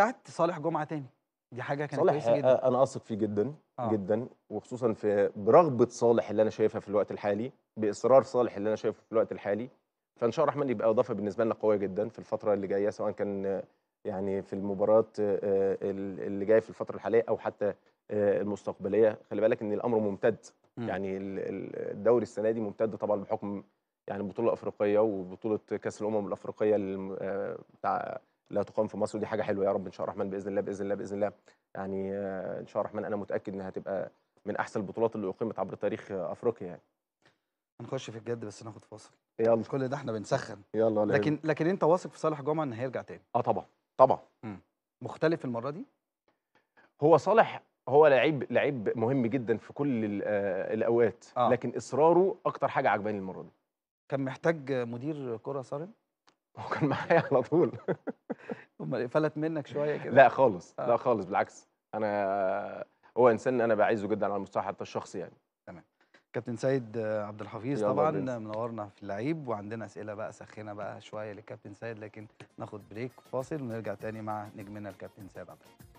رجعت صالح جمعه تاني دي حاجه كانت كويسه آه، جدا انا اثق فيه جدا آه. جدا وخصوصا في برغبه صالح اللي انا شايفها في الوقت الحالي باصرار صالح اللي انا شايفه في الوقت الحالي فان شاء الله الرحمن يبقى اضافه بالنسبه لنا قويه جدا في الفتره اللي جايه سواء كان آه، يعني في المباراه آه، اللي جايه في الفتره الحاليه او حتى المستقبليه خلي بالك ان الامر ممتد م. يعني الدوري السنه دي ممتد طبعا بحكم يعني بطوله افريقيه وبطوله كاس الامم الافريقيه بتاع لا تقام في مصر ودي حاجه حلوه يا رب ان شاء الرحمن باذن الله باذن الله باذن الله يعني آه، ان شاء الرحمن انا متاكد انها هتبقى من احسن البطولات اللي اقيمت عبر تاريخ آه، افريقيا يعني هنخش في الجد بس ناخد فاصل يلا مش كل ده احنا بنسخن يلا لكن لكن لكن انت واثق في صالح جمعه ان هيرجع تاني اه طبعا طبعا مم. مختلف المره دي هو صالح هو لعيب لعيب مهم جدا في كل آه، الاوقات آه. لكن اصراره اكتر حاجه عجباني المره دي كان محتاج مدير كره صارم هو كان معايا على طول امال فلت منك شويه كده لا خالص آه. لا خالص بالعكس انا هو انسان انا بعزه جدا على المستوى حتى الشخصي يعني تمام كابتن سيد عبد الحفيظ طبعا منورنا في اللعيب وعندنا اسئله بقى سخنه بقى شويه للكابتن سيد لكن ناخد بريك فاصل ونرجع تاني مع نجمنا الكابتن سيد عبد الحفيظ